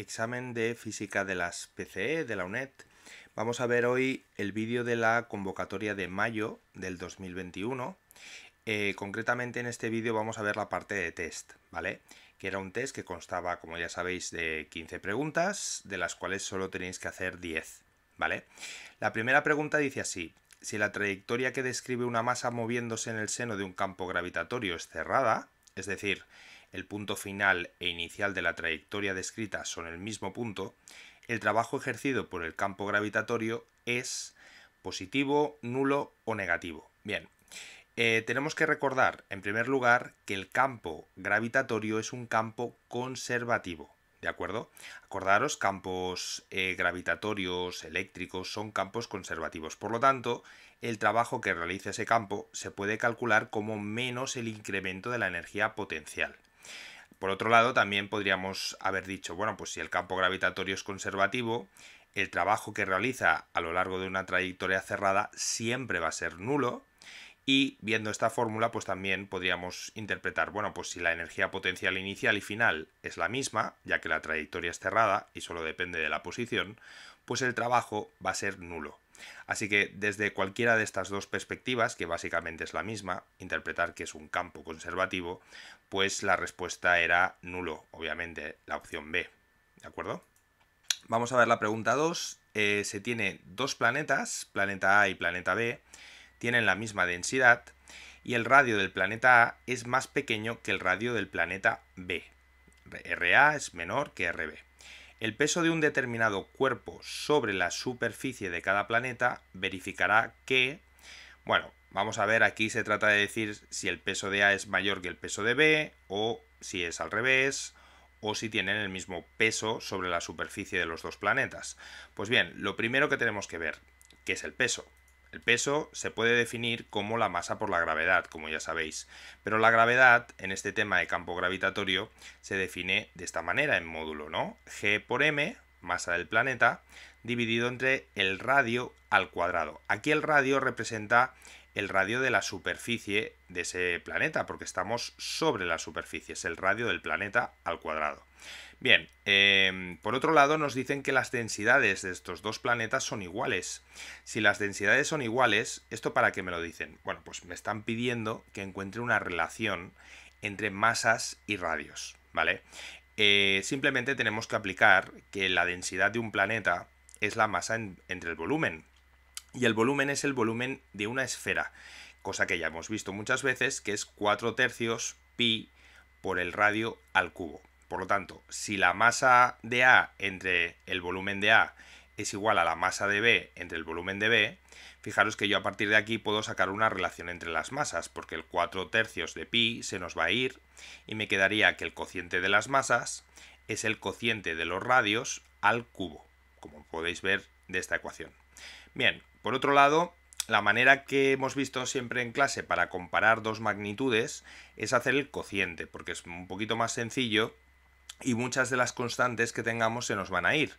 examen de física de las PCE, de la UNED. Vamos a ver hoy el vídeo de la convocatoria de mayo del 2021. Eh, concretamente en este vídeo vamos a ver la parte de test, ¿vale? Que era un test que constaba, como ya sabéis, de 15 preguntas, de las cuales solo tenéis que hacer 10, ¿vale? La primera pregunta dice así, si la trayectoria que describe una masa moviéndose en el seno de un campo gravitatorio es cerrada, es decir, el punto final e inicial de la trayectoria descrita son el mismo punto, el trabajo ejercido por el campo gravitatorio es positivo, nulo o negativo. Bien, eh, tenemos que recordar, en primer lugar, que el campo gravitatorio es un campo conservativo. ¿De acuerdo? Acordaros, campos eh, gravitatorios, eléctricos, son campos conservativos. Por lo tanto, el trabajo que realiza ese campo se puede calcular como menos el incremento de la energía potencial. Por otro lado, también podríamos haber dicho, bueno, pues si el campo gravitatorio es conservativo, el trabajo que realiza a lo largo de una trayectoria cerrada siempre va a ser nulo. Y viendo esta fórmula, pues también podríamos interpretar, bueno, pues si la energía potencial inicial y final es la misma, ya que la trayectoria es cerrada y solo depende de la posición, pues el trabajo va a ser nulo. Así que desde cualquiera de estas dos perspectivas, que básicamente es la misma, interpretar que es un campo conservativo, pues la respuesta era nulo, obviamente, la opción B. ¿De acuerdo? Vamos a ver la pregunta 2. Eh, se tiene dos planetas, planeta A y planeta B, tienen la misma densidad y el radio del planeta A es más pequeño que el radio del planeta B. RA es menor que RB. El peso de un determinado cuerpo sobre la superficie de cada planeta verificará que, bueno, vamos a ver, aquí se trata de decir si el peso de A es mayor que el peso de B, o si es al revés, o si tienen el mismo peso sobre la superficie de los dos planetas. Pues bien, lo primero que tenemos que ver, que es el peso. El peso se puede definir como la masa por la gravedad, como ya sabéis, pero la gravedad en este tema de campo gravitatorio se define de esta manera en módulo, ¿no? G por m, masa del planeta, dividido entre el radio al cuadrado. Aquí el radio representa el radio de la superficie de ese planeta, porque estamos sobre la superficie, es el radio del planeta al cuadrado. Bien, em, por otro lado nos dicen que las densidades de estos dos planetas son iguales. Si las densidades son iguales, ¿esto para qué me lo dicen? Bueno, pues me están pidiendo que encuentre una relación entre masas y radios, ¿vale? Eh, simplemente tenemos que aplicar que la densidad de un planeta es la masa entre el volumen. Y el volumen es el volumen de una esfera, cosa que ya hemos visto muchas veces, que es 4 tercios pi por el radio al cubo. Por lo tanto, si la masa de A entre el volumen de A es igual a la masa de B entre el volumen de B, fijaros que yo a partir de aquí puedo sacar una relación entre las masas, porque el 4 tercios de pi se nos va a ir y me quedaría que el cociente de las masas es el cociente de los radios al cubo, como podéis ver de esta ecuación. Bien, por otro lado, la manera que hemos visto siempre en clase para comparar dos magnitudes es hacer el cociente, porque es un poquito más sencillo y muchas de las constantes que tengamos se nos van a ir.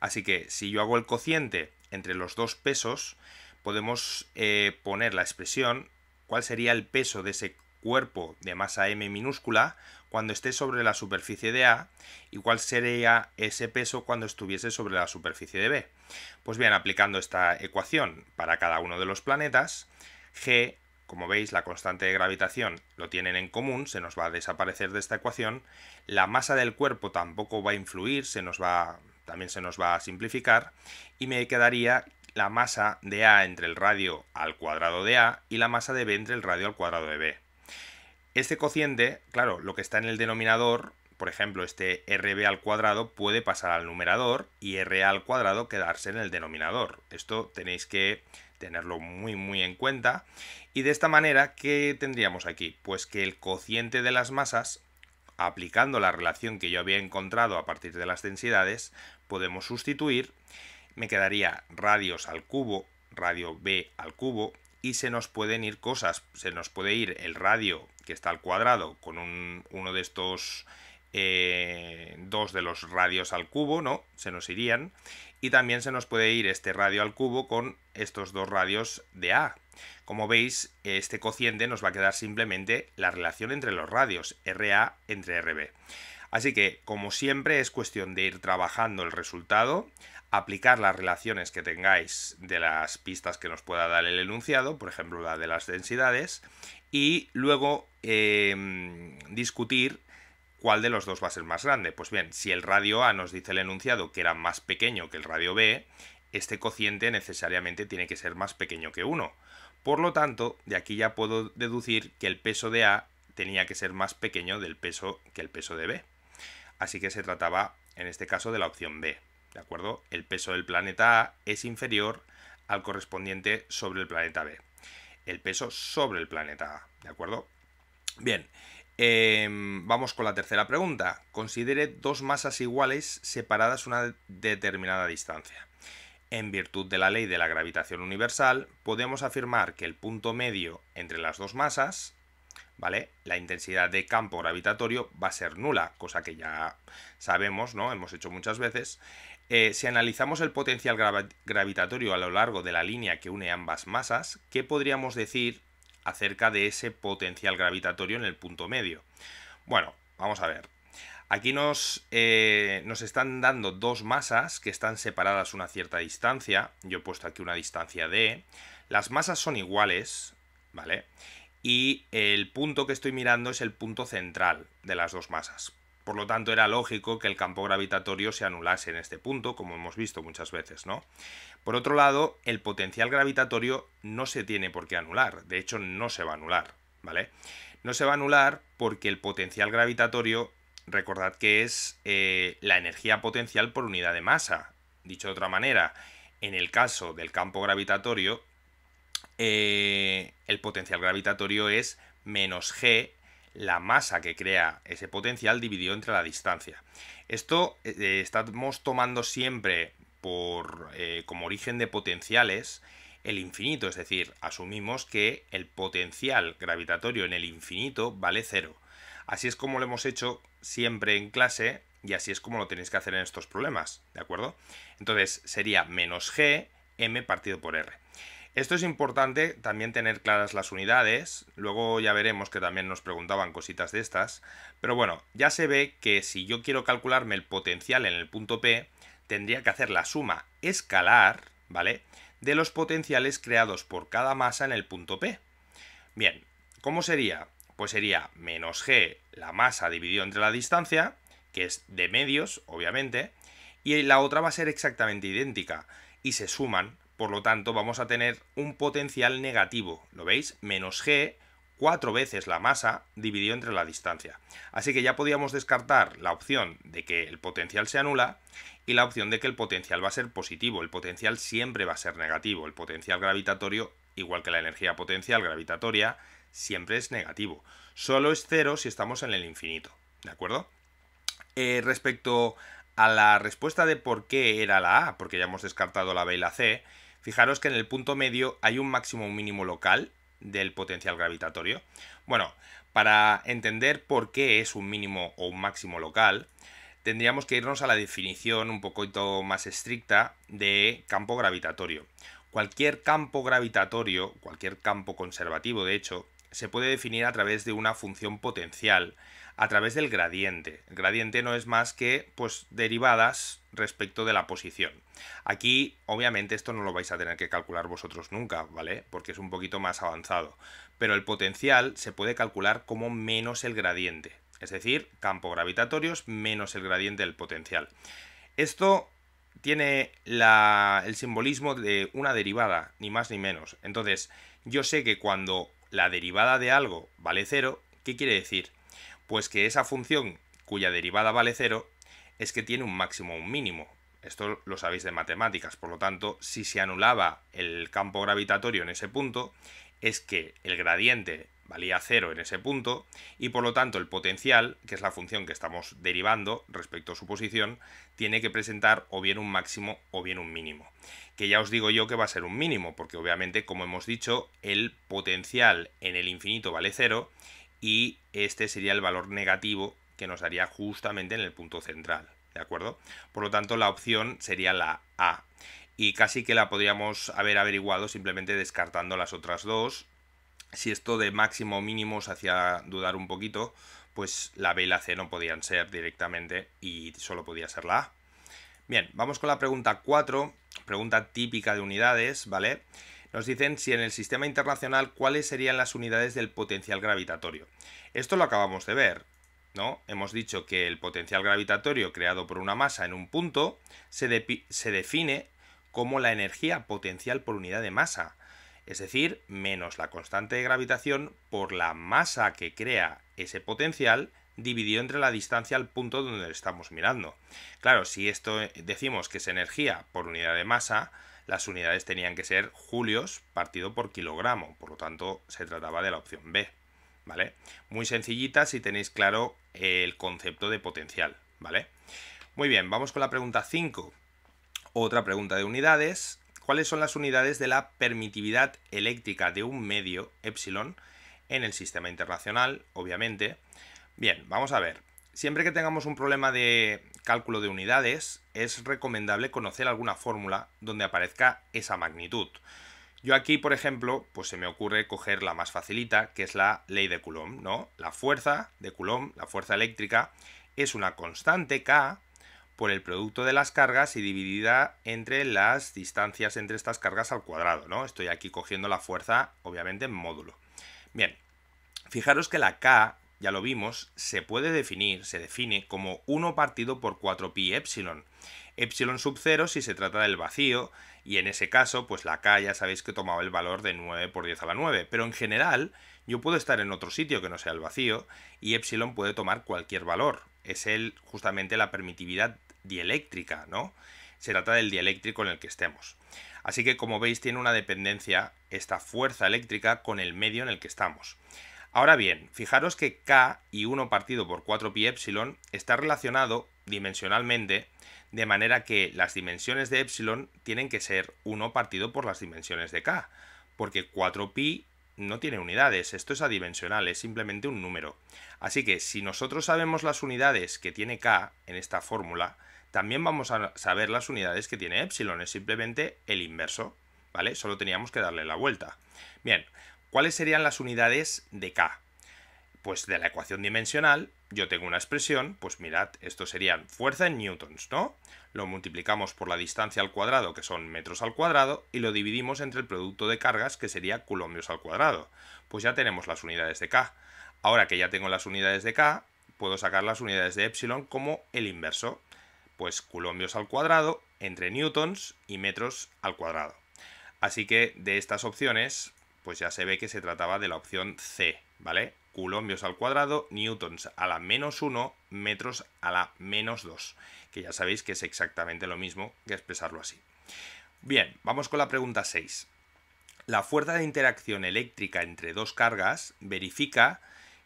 Así que si yo hago el cociente entre los dos pesos, podemos eh, poner la expresión cuál sería el peso de ese cuerpo de masa m minúscula cuando esté sobre la superficie de A y cuál sería ese peso cuando estuviese sobre la superficie de B. Pues bien, aplicando esta ecuación para cada uno de los planetas, G como veis, la constante de gravitación lo tienen en común, se nos va a desaparecer de esta ecuación. La masa del cuerpo tampoco va a influir, se nos va, también se nos va a simplificar. Y me quedaría la masa de A entre el radio al cuadrado de A y la masa de B entre el radio al cuadrado de B. Este cociente, claro, lo que está en el denominador, por ejemplo, este RB al cuadrado puede pasar al numerador y RA al cuadrado quedarse en el denominador. Esto tenéis que tenerlo muy muy en cuenta. Y de esta manera, ¿qué tendríamos aquí? Pues que el cociente de las masas, aplicando la relación que yo había encontrado a partir de las densidades, podemos sustituir, me quedaría radios al cubo, radio b al cubo, y se nos pueden ir cosas, se nos puede ir el radio que está al cuadrado con uno de estos eh, dos de los radios al cubo, ¿no? Se nos irían. Y también se nos puede ir este radio al cubo con estos dos radios de A. Como veis, este cociente nos va a quedar simplemente la relación entre los radios, RA entre RB. Así que, como siempre, es cuestión de ir trabajando el resultado, aplicar las relaciones que tengáis de las pistas que nos pueda dar el enunciado, por ejemplo la de las densidades, y luego eh, discutir ¿Cuál de los dos va a ser más grande? Pues bien, si el radio A nos dice el enunciado que era más pequeño que el radio B, este cociente necesariamente tiene que ser más pequeño que 1. Por lo tanto, de aquí ya puedo deducir que el peso de A tenía que ser más pequeño del peso que el peso de B. Así que se trataba, en este caso, de la opción B. ¿De acuerdo? El peso del planeta A es inferior al correspondiente sobre el planeta B. El peso sobre el planeta A. ¿De acuerdo? Bien, Em, vamos con la tercera pregunta. Considere dos masas iguales separadas una determinada distancia. En virtud de la ley de la gravitación universal, podemos afirmar que el punto medio entre las dos masas, ¿vale? La intensidad de campo gravitatorio va a ser nula, cosa que ya sabemos, ¿no? Hemos hecho muchas veces. Eh, si analizamos el potencial gravitatorio a lo largo de la línea que une ambas masas, ¿qué podríamos decir acerca de ese potencial gravitatorio en el punto medio. Bueno, vamos a ver. Aquí nos, eh, están dando dos masas que están separadas una cierta distancia. Yo he puesto aquí una distancia d. Las masas son iguales, ¿vale? Y el punto que estoy mirando es el punto central de las dos masas. Por lo tanto, era lógico que el campo gravitatorio se anulase en este punto, como hemos visto muchas veces, ¿no? Por otro lado, el potencial gravitatorio no se tiene por qué anular, de hecho no se va a anular, ¿vale? No se va a anular porque el potencial gravitatorio, recordad que es eh, la energía potencial por unidad de masa. Dicho de otra manera, en el caso del campo gravitatorio, eh, el potencial gravitatorio es menos g la masa que crea ese potencial dividido entre la distancia. Esto eh, estamos tomando siempre por, eh, como origen de potenciales el infinito, es decir, asumimos que el potencial gravitatorio en el infinito vale cero. Así es como lo hemos hecho siempre en clase y así es como lo tenéis que hacer en estos problemas, ¿de acuerdo? Entonces sería menos g m partido por r. Esto es importante también tener claras las unidades, luego ya veremos que también nos preguntaban cositas de estas, pero bueno, ya se ve que si yo quiero calcularme el potencial en el punto P, tendría que hacer la suma escalar, ¿vale? De los potenciales creados por cada masa en el punto P. Bien, ¿cómo sería? Pues sería menos G, la masa dividido entre la distancia, que es de medios, obviamente, y la otra va a ser exactamente idéntica, y se suman, por lo tanto, vamos a tener un potencial negativo. ¿Lo veis? Menos g, cuatro veces la masa dividido entre la distancia. Así que ya podíamos descartar la opción de que el potencial se anula y la opción de que el potencial va a ser positivo. El potencial siempre va a ser negativo. El potencial gravitatorio, igual que la energía potencial gravitatoria, siempre es negativo. Solo es cero si estamos en el infinito. ¿De acuerdo? Eh, respecto a la respuesta de por qué era la A, porque ya hemos descartado la B y la C, Fijaros que en el punto medio hay un máximo un mínimo local del potencial gravitatorio. Bueno, para entender por qué es un mínimo o un máximo local, tendríamos que irnos a la definición un poquito más estricta de campo gravitatorio. Cualquier campo gravitatorio, cualquier campo conservativo de hecho, se puede definir a través de una función potencial a través del gradiente. El gradiente no es más que pues derivadas respecto de la posición. Aquí, obviamente, esto no lo vais a tener que calcular vosotros nunca, ¿vale? Porque es un poquito más avanzado. Pero el potencial se puede calcular como menos el gradiente. Es decir, campo gravitatorios menos el gradiente del potencial. Esto tiene el simbolismo de una derivada, ni más ni menos. Entonces, yo sé que cuando la derivada de algo vale cero, ¿qué quiere decir? Pues que esa función cuya derivada vale cero, es que tiene un máximo o un mínimo. Esto lo sabéis de matemáticas, por lo tanto, si se anulaba el campo gravitatorio en ese punto, es que el gradiente valía cero en ese punto y por lo tanto el potencial, que es la función que estamos derivando respecto a su posición, tiene que presentar o bien un máximo o bien un mínimo. Que ya os digo yo que va a ser un mínimo, porque obviamente, como hemos dicho, el potencial en el infinito vale cero y este sería el valor negativo que nos daría justamente en el punto central, ¿de acuerdo? Por lo tanto, la opción sería la A. Y casi que la podríamos haber averiguado simplemente descartando las otras dos. Si esto de máximo o mínimo se hacía dudar un poquito, pues la B y la C no podían ser directamente y solo podía ser la A. Bien, vamos con la pregunta 4, pregunta típica de unidades, ¿vale? vale nos dicen si en el sistema internacional cuáles serían las unidades del potencial gravitatorio. Esto lo acabamos de ver, ¿no? Hemos dicho que el potencial gravitatorio creado por una masa en un punto se, define como la energía potencial por unidad de masa, es decir, menos la constante de gravitación por la masa que crea ese potencial dividido entre la distancia al punto donde estamos mirando. Claro, si esto eh, decimos que es energía por unidad de masa, las unidades tenían que ser julios partido por kilogramo, por lo tanto se trataba de la opción B. ¿Vale? Muy sencillita si tenéis claro el concepto de potencial, ¿vale? Muy bien, vamos con la pregunta 5. Otra pregunta de unidades. ¿Cuáles son las unidades de la permitividad eléctrica de un medio epsilon en el sistema internacional, obviamente? Bien, vamos a ver. Siempre que tengamos un problema de cálculo de unidades, es recomendable conocer alguna fórmula donde aparezca esa magnitud. Yo aquí, por ejemplo, pues se me ocurre coger la más facilita, que es la ley de Coulomb, ¿no? La fuerza de Coulomb, la fuerza eléctrica, es una constante K por el producto de las cargas y dividida entre las distancias entre estas cargas al cuadrado, ¿no? Estoy aquí cogiendo la fuerza, obviamente, en módulo. Bien, fijaros que la K ya lo vimos, se puede definir, se define como 1 partido por 4pi epsilon. Epsilon sub 0 si se trata del vacío, y en ese caso, pues la K ya sabéis que tomaba el valor de 9 por 10 a la 9, pero en general yo puedo estar en otro sitio que no sea el vacío, y epsilon puede tomar cualquier valor. Es el, justamente la permitividad dieléctrica, ¿no? Se trata del dieléctrico en el que estemos. Así que como veis tiene una dependencia esta fuerza eléctrica con el medio en el que estamos. Ahora bien, fijaros que K y 1 partido por 4 pi epsilon está relacionado dimensionalmente de manera que las dimensiones de epsilon tienen que ser 1 partido por las dimensiones de K, porque 4 pi no tiene unidades, esto es adimensional, es simplemente un número. Así que si nosotros sabemos las unidades que tiene K en esta fórmula, también vamos a saber las unidades que tiene epsilon, es simplemente el inverso, ¿vale? Solo teníamos que darle la vuelta. Bien, ¿Cuáles serían las unidades de K? Pues de la ecuación dimensional, yo tengo una expresión, pues mirad, esto serían fuerza en newtons, ¿no? Lo multiplicamos por la distancia al cuadrado, que son metros al cuadrado, y lo dividimos entre el producto de cargas, que sería colombios al cuadrado. Pues ya tenemos las unidades de K. Ahora que ya tengo las unidades de K, puedo sacar las unidades de epsilon como el inverso, pues colombios al cuadrado entre newtons y metros al cuadrado. Así que de estas opciones pues ya se ve que se trataba de la opción C, ¿vale? Coulombios al cuadrado, newtons a la menos 1, metros a la menos 2, que ya sabéis que es exactamente lo mismo que expresarlo así. Bien, vamos con la pregunta 6. La fuerza de interacción eléctrica entre dos cargas verifica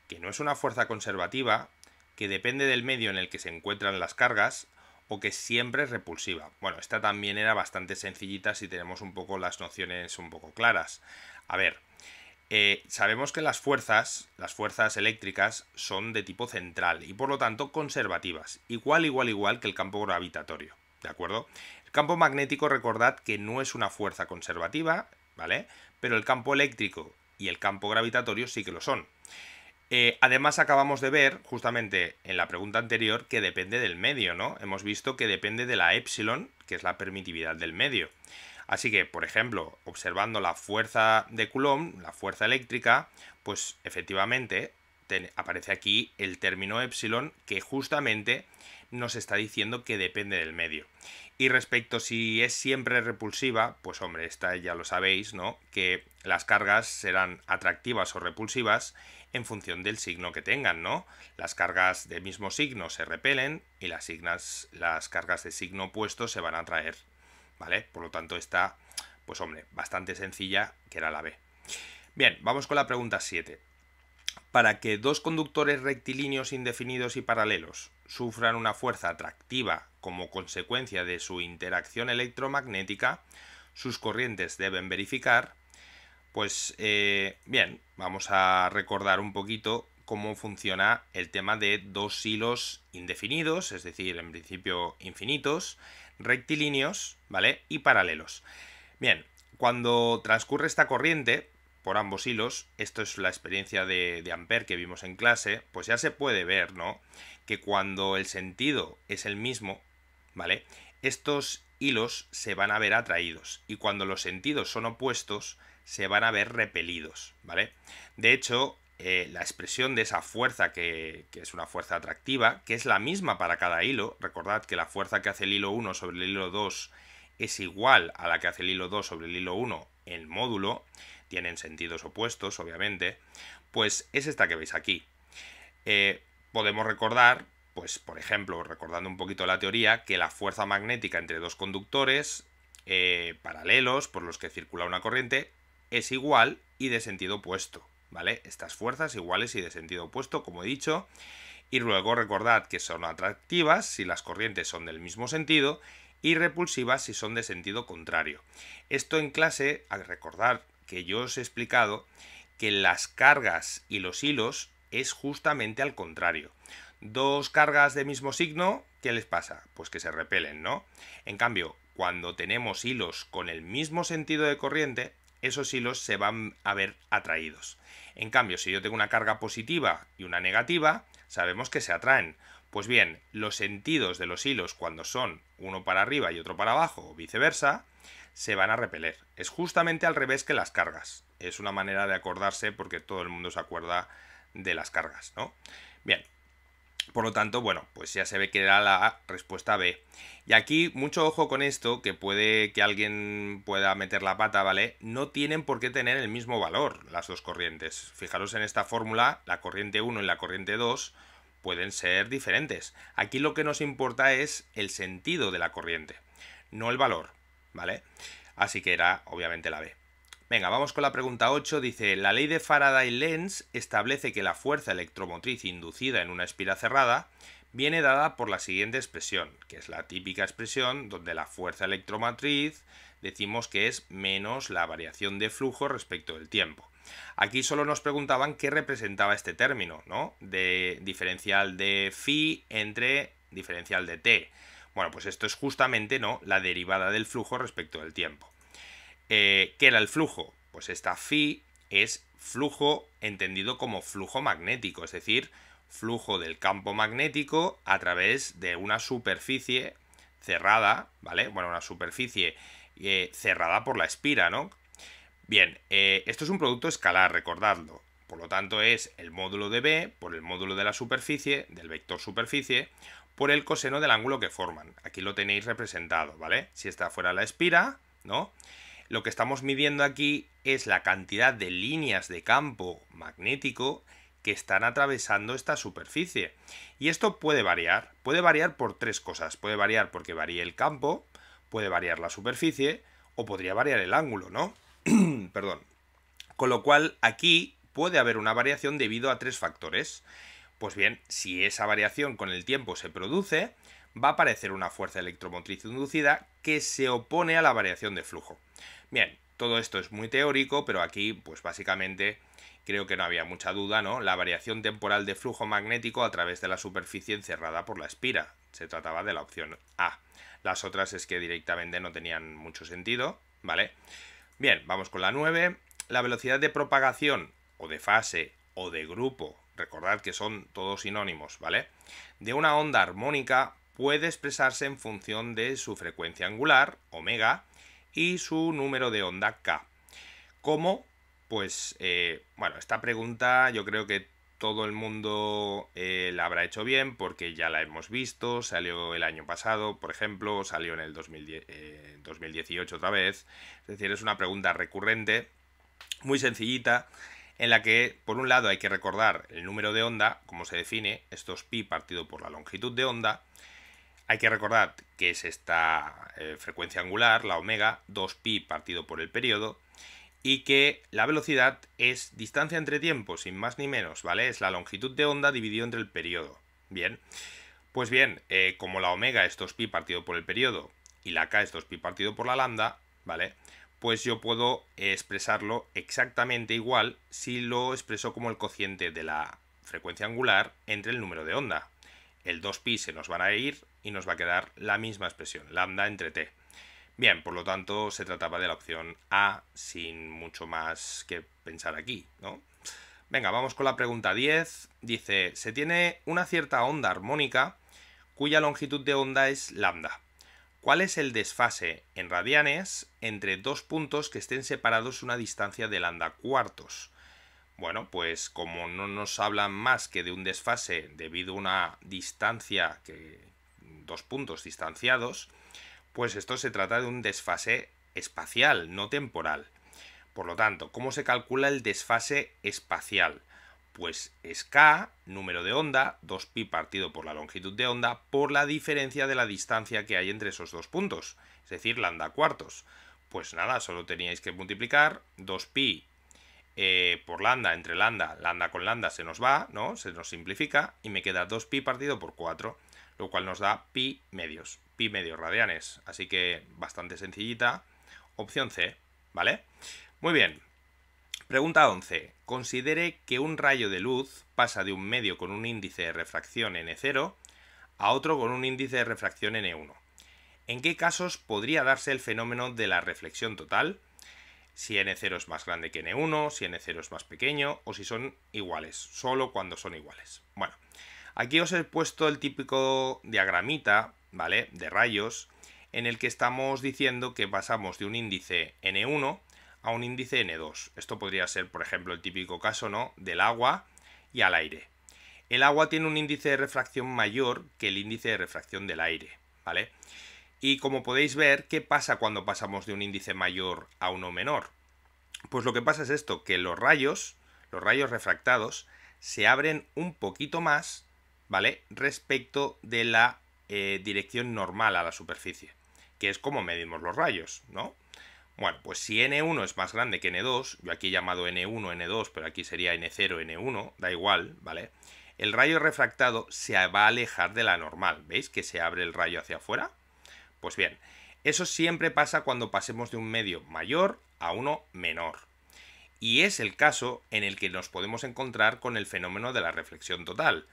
que no es una fuerza conservativa, que depende del medio en el que se encuentran las cargas, o que siempre es repulsiva. Bueno, esta también era bastante sencillita si tenemos un poco las nociones un poco claras. A ver, eh, sabemos que las fuerzas, las fuerzas eléctricas, son de tipo central y por lo tanto conservativas, igual, igual, igual que el campo gravitatorio, ¿de acuerdo? El campo magnético, recordad que no es una fuerza conservativa, ¿vale? Pero el campo eléctrico y el campo gravitatorio sí que lo son. Eh, además, acabamos de ver, justamente en la pregunta anterior, que depende del medio, ¿no? Hemos visto que depende de la epsilon, que es la permitividad del medio. Así que, por ejemplo, observando la fuerza de Coulomb, la fuerza eléctrica, pues efectivamente aparece aquí el término epsilon que justamente nos está diciendo que depende del medio. Y respecto si es siempre repulsiva, pues hombre, esta ya lo sabéis, ¿no? Que las cargas serán atractivas o repulsivas en función del signo que tengan, ¿no? Las cargas de mismo signo se repelen y las, las cargas de signo opuesto se van a atraer por lo tanto, está, pues hombre, bastante sencilla, que era la B. Bien, vamos con la pregunta 7. Para que dos conductores rectilíneos indefinidos y paralelos sufran una fuerza atractiva como consecuencia de su interacción electromagnética, sus corrientes deben verificar. Pues eh, bien, vamos a recordar un poquito cómo funciona el tema de dos hilos indefinidos, es decir, en principio infinitos, rectilíneos, ¿vale? Y paralelos. Bien, cuando transcurre esta corriente por ambos hilos, esto es la experiencia de, de que vimos en clase, pues ya se puede ver, ¿no? Que cuando el sentido es el mismo, ¿vale? Estos hilos se van a ver atraídos y cuando los sentidos son opuestos, se van a ver repelidos, ¿vale? De hecho, eh, la expresión de esa fuerza que, es una fuerza atractiva, que es la misma para cada hilo. Recordad que la fuerza que hace el hilo 1 sobre el hilo 2 es igual a la que hace el hilo 2 sobre el hilo 1 en módulo, tienen sentidos opuestos obviamente, pues es esta que veis aquí. Eh, podemos recordar, pues por ejemplo, recordando un poquito la teoría, que la fuerza magnética entre dos conductores eh, paralelos por los que circula una corriente es igual y de sentido opuesto. Estas fuerzas iguales y de sentido opuesto, como he dicho. Y luego recordad que son atractivas si las corrientes son del mismo sentido y repulsivas si son de sentido contrario. Esto en clase, al recordar que yo os he explicado que las cargas y los hilos es justamente al contrario. Dos cargas de mismo signo, ¿qué les pasa? Pues que se repelen, ¿no? En cambio, cuando tenemos hilos con el mismo sentido de corriente, esos hilos se van a ver atraídos. En cambio, si yo tengo una carga positiva y una negativa, sabemos que se atraen. Pues bien, los sentidos de los hilos cuando son uno para arriba y otro para abajo o viceversa, se van a repeler. Es justamente al revés que las cargas. Es una manera de acordarse porque todo el mundo se acuerda de las cargas, ¿no? Bien, por lo tanto, bueno, pues ya se ve que era la respuesta B. Y aquí, mucho ojo con esto, que puede que alguien pueda meter la pata, ¿vale? No tienen por qué tener el mismo valor las dos corrientes. Fijaros en esta fórmula, la corriente 1 y la corriente 2 pueden ser diferentes. Aquí lo que nos importa es el sentido de la corriente, no el valor, ¿vale? Así que era obviamente la B. Venga, vamos con la pregunta 8. Dice, la ley de Faraday-Lenz establece que la fuerza electromotriz inducida en una espira cerrada viene dada por la siguiente expresión, que es la típica expresión donde la fuerza electromotriz decimos que es menos la variación de flujo respecto del tiempo. Aquí solo nos preguntaban qué representaba este término, ¿no? De diferencial de phi entre diferencial de t. Bueno, pues esto es justamente, ¿no? La derivada del flujo respecto del tiempo. Eh, ¿qué era el flujo? Pues esta phi es flujo entendido como flujo magnético, es decir, flujo del campo magnético a través de una superficie cerrada, ¿vale? Bueno, una superficie eh, cerrada por la espira, ¿no? Bien, eh, esto es un producto escalar, recordadlo. Por lo tanto, es el módulo de B por el módulo de la superficie, del vector superficie, por el coseno del ángulo que forman. Aquí lo tenéis representado, ¿vale? Si esta fuera la espira, ¿no? Lo que estamos midiendo aquí es la cantidad de líneas de campo magnético que están atravesando esta superficie. Y esto puede variar. Puede variar por tres cosas. Puede variar porque varíe el campo, puede variar la superficie o podría variar el ángulo, ¿no? Perdón. Con lo cual aquí puede haber una variación debido a tres factores. Pues bien, si esa variación con el tiempo se produce, va a aparecer una fuerza electromotriz inducida que se opone a la variación de flujo. Bien, todo esto es muy teórico, pero aquí, pues básicamente, creo que no había mucha duda, ¿no? La variación temporal de flujo magnético a través de la superficie encerrada por la espira. Se trataba de la opción A. Las otras es que directamente no tenían mucho sentido, ¿vale? Bien, vamos con la 9. La velocidad de propagación, o de fase, o de grupo, recordad que son todos sinónimos, ¿vale? De una onda armónica puede expresarse en función de su frecuencia angular, omega, y su número de onda k. ¿Cómo? Pues, eh, bueno, esta pregunta yo creo que todo el mundo eh, la habrá hecho bien porque ya la hemos visto, salió el año pasado, por ejemplo, salió en el 2018 eh, otra vez. Es decir, es una pregunta recurrente, muy sencillita, en la que, por un lado, hay que recordar el número de onda, como se define, estos pi partido por la longitud de onda, hay que recordar que es esta eh, frecuencia angular, la omega, 2pi partido por el periodo, y que la velocidad es distancia entre tiempos, sin más ni menos, ¿vale? Es la longitud de onda dividido entre el periodo. Bien, pues bien, eh, como la omega es 2pi partido por el periodo y la k es 2pi partido por la lambda, ¿vale? pues yo puedo expresarlo exactamente igual si lo expreso como el cociente de la frecuencia angular entre el número de onda. El 2pi se nos van a ir y nos va a quedar la misma expresión, lambda entre t. Bien, por lo tanto se trataba de la opción A sin mucho más que pensar aquí, ¿no? Venga, vamos con la pregunta 10. Dice, se tiene una cierta onda armónica cuya longitud de onda es lambda. ¿Cuál es el desfase en radianes entre dos puntos que estén separados una distancia de lambda cuartos? Bueno, pues como no nos hablan más que de un desfase debido a una distancia, que, dos puntos distanciados, pues esto se trata de un desfase espacial, no temporal. Por lo tanto, ¿cómo se calcula el desfase espacial? Pues es K, número de onda, 2pi partido por la longitud de onda, por la diferencia de la distancia que hay entre esos dos puntos, es decir, lambda cuartos. Pues nada, solo teníais que multiplicar 2pi eh, por lambda entre lambda, lambda con lambda se nos va, ¿no? Se nos simplifica y me queda 2pi partido por 4, lo cual nos da pi medios, pi medios radianes. Así que bastante sencillita. Opción C, ¿vale? Muy bien, Pregunta 11. Considere que un rayo de luz pasa de un medio con un índice de refracción n0 a otro con un índice de refracción n1. ¿En qué casos podría darse el fenómeno de la reflexión total? Si n0 es más grande que n1, si n0 es más pequeño o si son iguales, solo cuando son iguales. Bueno, aquí os he puesto el típico diagramita, ¿vale? De rayos, en el que estamos diciendo que pasamos de un índice n1 a un índice N2. Esto podría ser, por ejemplo, el típico caso ¿no? del agua y al aire. El agua tiene un índice de refracción mayor que el índice de refracción del aire, ¿vale? Y como podéis ver, ¿qué pasa cuando pasamos de un índice mayor a uno menor? Pues lo que pasa es esto, que los rayos, los rayos refractados, se abren un poquito más, ¿vale? Respecto de la eh, dirección normal a la superficie, que es como medimos los rayos, ¿no? Bueno, pues si N1 es más grande que N2, yo aquí he llamado N1, N2, pero aquí sería N0, N1, da igual, ¿vale? El rayo refractado se va a alejar de la normal, ¿veis? Que se abre el rayo hacia afuera. Pues bien, eso siempre pasa cuando pasemos de un medio mayor a uno menor. Y es el caso en el que nos podemos encontrar con el fenómeno de la reflexión total.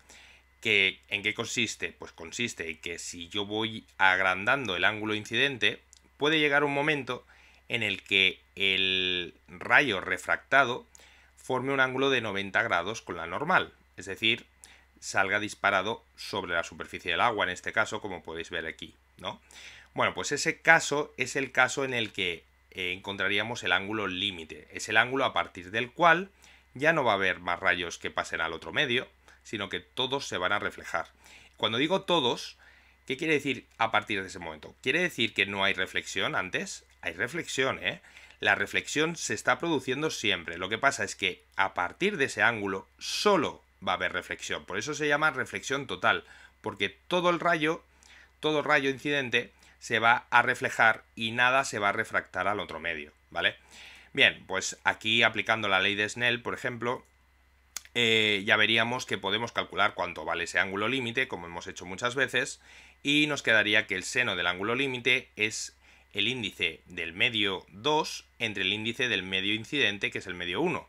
Que, ¿En qué consiste? Pues consiste en que si yo voy agrandando el ángulo incidente, puede llegar un momento en el que el rayo refractado forme un ángulo de 90 grados con la normal, es decir, salga disparado sobre la superficie del agua, en este caso, como podéis ver aquí, ¿no? Bueno, pues ese caso es el caso en el que eh, encontraríamos el ángulo límite, es el ángulo a partir del cual ya no va a haber más rayos que pasen al otro medio, sino que todos se van a reflejar. Cuando digo todos, ¿qué quiere decir a partir de ese momento? Quiere decir que no hay reflexión antes, hay reflexión, ¿eh? La reflexión se está produciendo siempre. Lo que pasa es que a partir de ese ángulo solo va a haber reflexión. Por eso se llama reflexión total, porque todo el rayo, todo rayo incidente se va a reflejar y nada se va a refractar al otro medio, ¿vale? Bien, pues aquí aplicando la ley de Snell, por ejemplo, eh, ya veríamos que podemos calcular cuánto vale ese ángulo límite, como hemos hecho muchas veces, y nos quedaría que el seno del ángulo límite es el índice del medio 2 entre el índice del medio incidente, que es el medio 1.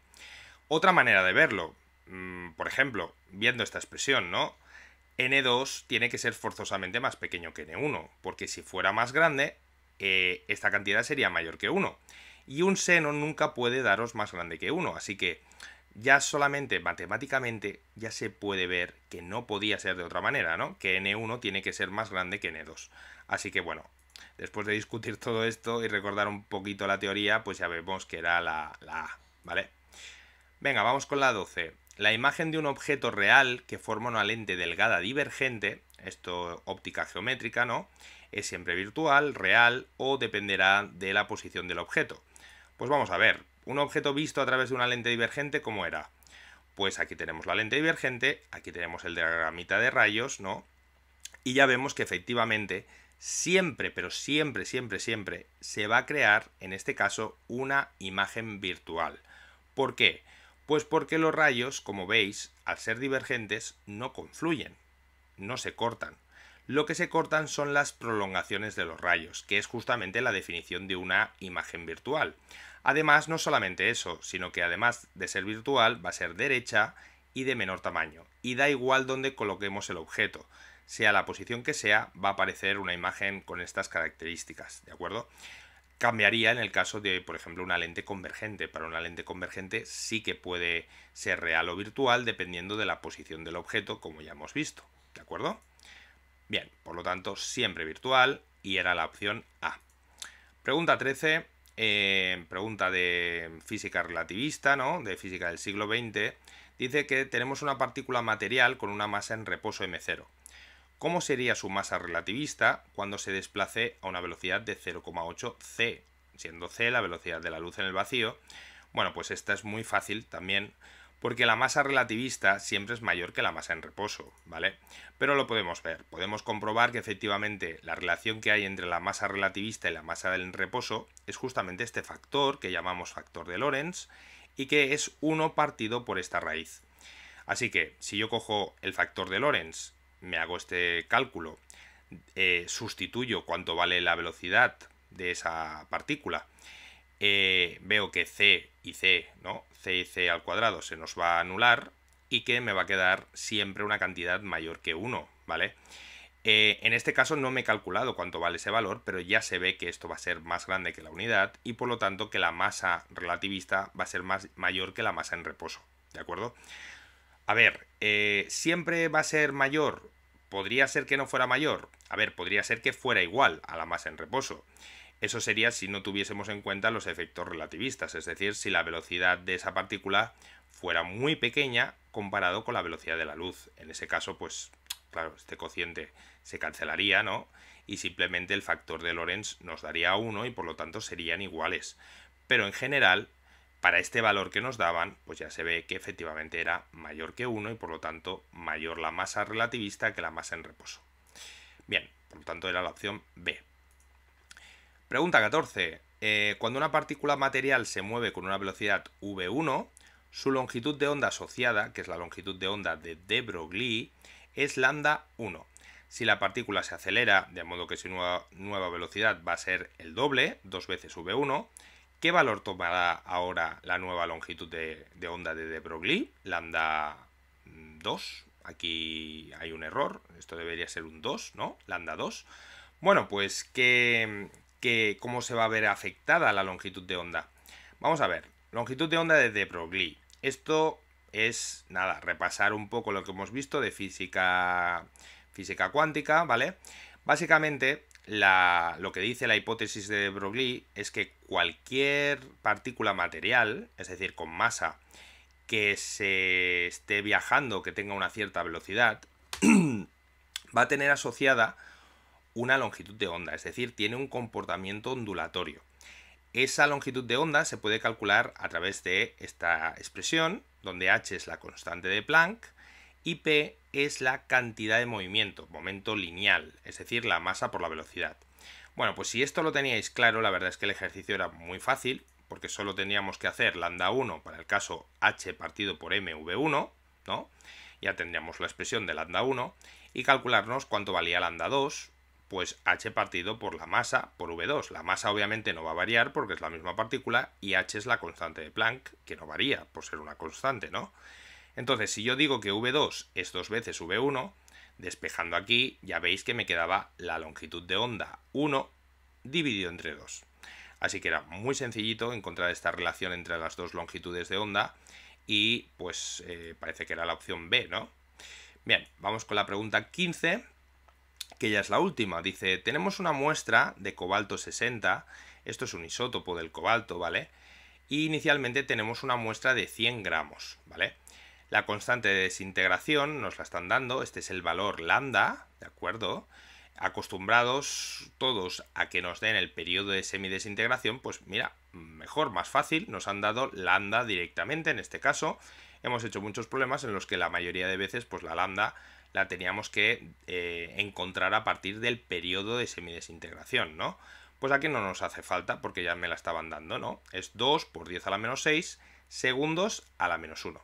Otra manera de verlo, mm, por ejemplo, viendo esta expresión, ¿no? N2 tiene que ser forzosamente más pequeño que N1, porque si fuera más grande, eh, esta cantidad sería mayor que 1. Y un seno nunca puede daros más grande que 1, así que ya solamente matemáticamente ya se puede ver que no podía ser de otra manera, ¿no? Que N1 tiene que ser más grande que N2. Así que bueno, Después de discutir todo esto y recordar un poquito la teoría, pues ya vemos que era la, la A, ¿vale? Venga, vamos con la 12. La imagen de un objeto real que forma una lente delgada divergente, esto óptica geométrica, ¿no? Es siempre virtual, real o dependerá de la posición del objeto. Pues vamos a ver, un objeto visto a través de una lente divergente, ¿cómo era? Pues aquí tenemos la lente divergente, aquí tenemos el diagramita de rayos, ¿no? Y ya vemos que efectivamente siempre, pero siempre, siempre, siempre se va a crear, en este caso, una imagen virtual. ¿Por qué? Pues porque los rayos, como veis, al ser divergentes, no confluyen, no se cortan. Lo que se cortan son las prolongaciones de los rayos, que es justamente la definición de una imagen virtual. Además, no solamente eso, sino que además de ser virtual, va a ser derecha y de menor tamaño. Y da igual donde coloquemos el objeto sea la posición que sea, va a aparecer una imagen con estas características, ¿de acuerdo? Cambiaría en el caso de, por ejemplo, una lente convergente. Para una lente convergente sí que puede ser real o virtual dependiendo de la posición del objeto, como ya hemos visto, ¿de acuerdo? Bien, por lo tanto, siempre virtual y era la opción A. Pregunta 13, eh, pregunta de física relativista, ¿no? De física del siglo XX. Dice que tenemos una partícula material con una masa en reposo M0. ¿Cómo sería su masa relativista cuando se desplace a una velocidad de 0,8 c, siendo c la velocidad de la luz en el vacío? Bueno, pues esta es muy fácil también, porque la masa relativista siempre es mayor que la masa en reposo, ¿vale? Pero lo podemos ver, podemos comprobar que efectivamente la relación que hay entre la masa relativista y la masa en reposo es justamente este factor que llamamos factor de Lorentz y que es 1 partido por esta raíz. Así que si yo cojo el factor de Lorentz me hago este cálculo, eh, sustituyo cuánto vale la velocidad de esa partícula, eh, veo que c y c, ¿no? c y c al cuadrado se nos va a anular y que me va a quedar siempre una cantidad mayor que 1, ¿vale? Eh, en este caso no me he calculado cuánto vale ese valor, pero ya se ve que esto va a ser más grande que la unidad y por lo tanto que la masa relativista va a ser más, mayor que la masa en reposo, ¿de acuerdo? A ver, eh, ¿siempre va a ser mayor? Podría ser que no fuera mayor. A ver, podría ser que fuera igual a la masa en reposo. Eso sería si no tuviésemos en cuenta los efectos relativistas, es decir, si la velocidad de esa partícula fuera muy pequeña comparado con la velocidad de la luz. En ese caso, pues claro, este cociente se cancelaría, ¿no? Y simplemente el factor de Lorentz nos daría 1 y por lo tanto serían iguales. Pero en general, para este valor que nos daban, pues ya se ve que efectivamente era mayor que 1 y por lo tanto mayor la masa relativista que la masa en reposo. Bien, por lo tanto era la opción B. Pregunta 14. Eh, cuando una partícula material se mueve con una velocidad v1, su longitud de onda asociada, que es la longitud de onda de de Broglie, es lambda 1. Si la partícula se acelera, de modo que su nueva, nueva velocidad va a ser el doble, dos veces v1, ¿Qué valor tomará ahora la nueva longitud de, onda de de Broglie? Lambda 2. Mm, Aquí hay un error. Esto debería ser un 2, ¿no? Lambda 2. Bueno, pues ¿qué, cómo se va a ver afectada la longitud de onda? Vamos a ver. Longitud de onda de de Broglie. Esto es, nada, repasar un poco lo que hemos visto de física, física cuántica, ¿vale? Básicamente la, lo que dice la hipótesis de Broglie es que cualquier partícula material, es decir, con masa, que se esté viajando, que tenga una cierta velocidad, va a tener asociada una longitud de onda, es decir, tiene un comportamiento ondulatorio. Esa longitud de onda se puede calcular a través de esta expresión, donde h es la constante de Planck, y P es la cantidad de movimiento, momento lineal, es decir, la masa por la velocidad. Bueno, pues si esto lo teníais claro, la verdad es que el ejercicio era muy fácil, porque solo teníamos que hacer lambda 1 para el caso h partido por mv1, ¿no? Ya tendríamos la expresión de lambda 1 y calcularnos cuánto valía lambda 2, pues h partido por la masa por v2. La masa obviamente no va a variar porque es la misma partícula y h es la constante de Planck, que no varía por ser una constante, ¿no? Entonces, si yo digo que V2 es dos veces V1, despejando aquí, ya veis que me quedaba la longitud de onda 1 dividido entre 2. Así que era muy sencillito encontrar esta relación entre las dos longitudes de onda y pues eh, parece que era la opción B, ¿no? Bien, vamos con la pregunta 15, que ya es la última. Dice, tenemos una muestra de cobalto 60, esto es un isótopo del cobalto, ¿vale? Y inicialmente tenemos una muestra de 100 gramos, ¿vale? La constante de desintegración nos la están dando, este es el valor lambda, ¿de acuerdo? Acostumbrados todos a que nos den el periodo de semidesintegración, pues mira, mejor, más fácil, nos han dado lambda directamente en este caso. Hemos hecho muchos problemas en los que la mayoría de veces pues la lambda la teníamos que eh, encontrar a partir del periodo de semidesintegración, ¿no? Pues aquí no nos hace falta porque ya me la estaban dando, ¿no? Es 2 por 10 a la menos 6 segundos a la menos 1.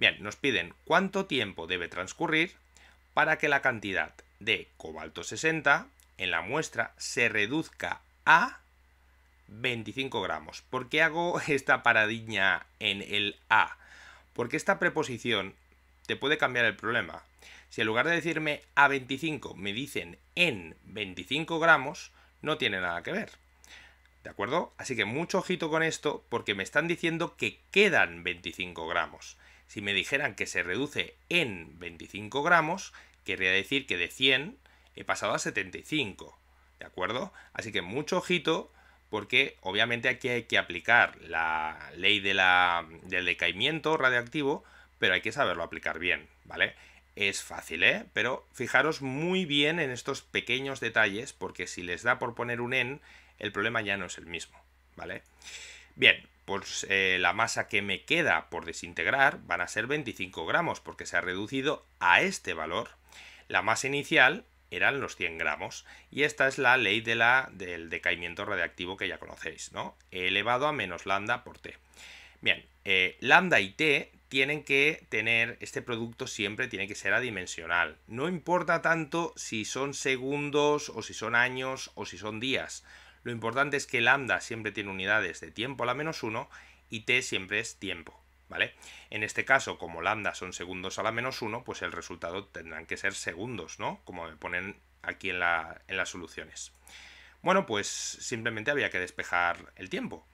Bien, nos piden cuánto tiempo debe transcurrir para que la cantidad de cobalto 60 en la muestra se reduzca a 25 gramos. ¿Por qué hago esta paradiña en el A? Porque esta preposición te puede cambiar el problema. Si en lugar de decirme a 25 me dicen en 25 gramos, no tiene nada que ver. ¿De acuerdo? Así que mucho ojito con esto porque me están diciendo que quedan 25 gramos. Si me dijeran que se reduce en 25 gramos, querría decir que de 100 he pasado a 75. ¿De acuerdo? Así que mucho ojito porque obviamente aquí hay que aplicar la ley del decaimiento radioactivo, pero hay que saberlo aplicar bien, ¿vale? Es fácil, ¿eh? Pero fijaros muy bien en estos pequeños detalles, porque si les da por poner un en, el problema ya no es el mismo, ¿vale? Bien, pues eh, la masa que me queda por desintegrar van a ser 25 gramos porque se ha reducido a este valor. La masa inicial eran los 100 gramos y esta es la ley de la, del decaimiento radiactivo que ya conocéis, ¿no? E elevado a menos lambda por T. Bien, eh, lambda y T tienen que tener, este producto siempre tiene que ser adimensional. No importa tanto si son segundos o si son años o si son días. Lo importante es que lambda siempre tiene unidades de tiempo a la menos 1 y t siempre es tiempo. ¿Vale? En este caso, como lambda son segundos a la menos 1, pues el resultado tendrán que ser segundos, ¿no? Como me ponen aquí en, en las soluciones. Bueno, pues simplemente había que despejar el tiempo.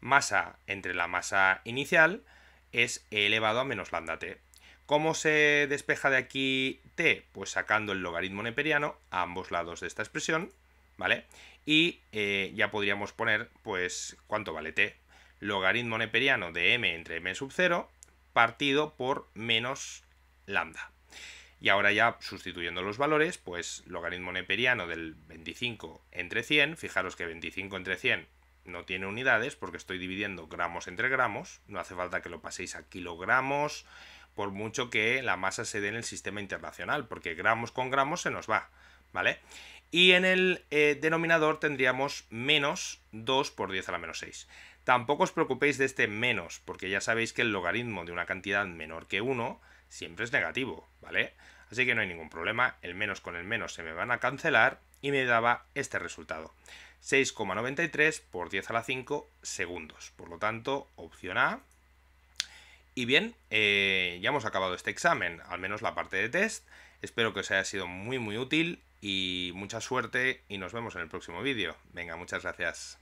Masa entre la masa inicial es e elevado a menos lambda t. ¿Cómo se despeja de aquí t? Pues sacando el logaritmo neperiano a ambos lados de esta expresión, ¿vale? y eh, ya podríamos poner, pues, ¿cuánto vale t? Logaritmo neperiano de m entre m sub 0 partido por menos lambda. Y ahora ya sustituyendo los valores, pues logaritmo neperiano del 25 entre 100, fijaros que 25 entre 100 no tiene unidades porque estoy dividiendo gramos entre gramos, no hace falta que lo paséis a kilogramos, por mucho que la masa se dé en el sistema internacional, porque gramos con gramos se nos va, ¿vale? Y en el eh, denominador tendríamos menos 2 por 10 a la menos 6. Tampoco os preocupéis de este menos, porque ya sabéis que el logaritmo de una cantidad menor que 1 siempre es negativo, ¿vale? Así que no hay ningún problema, el menos con el menos se me van a cancelar y me daba este resultado. 6,93 por 10 a la 5 segundos. Por lo tanto, opción A. Y bien, eh, ya hemos acabado este examen, al menos la parte de test. Espero que os haya sido muy muy útil y mucha suerte y nos vemos en el próximo vídeo. Venga, muchas gracias.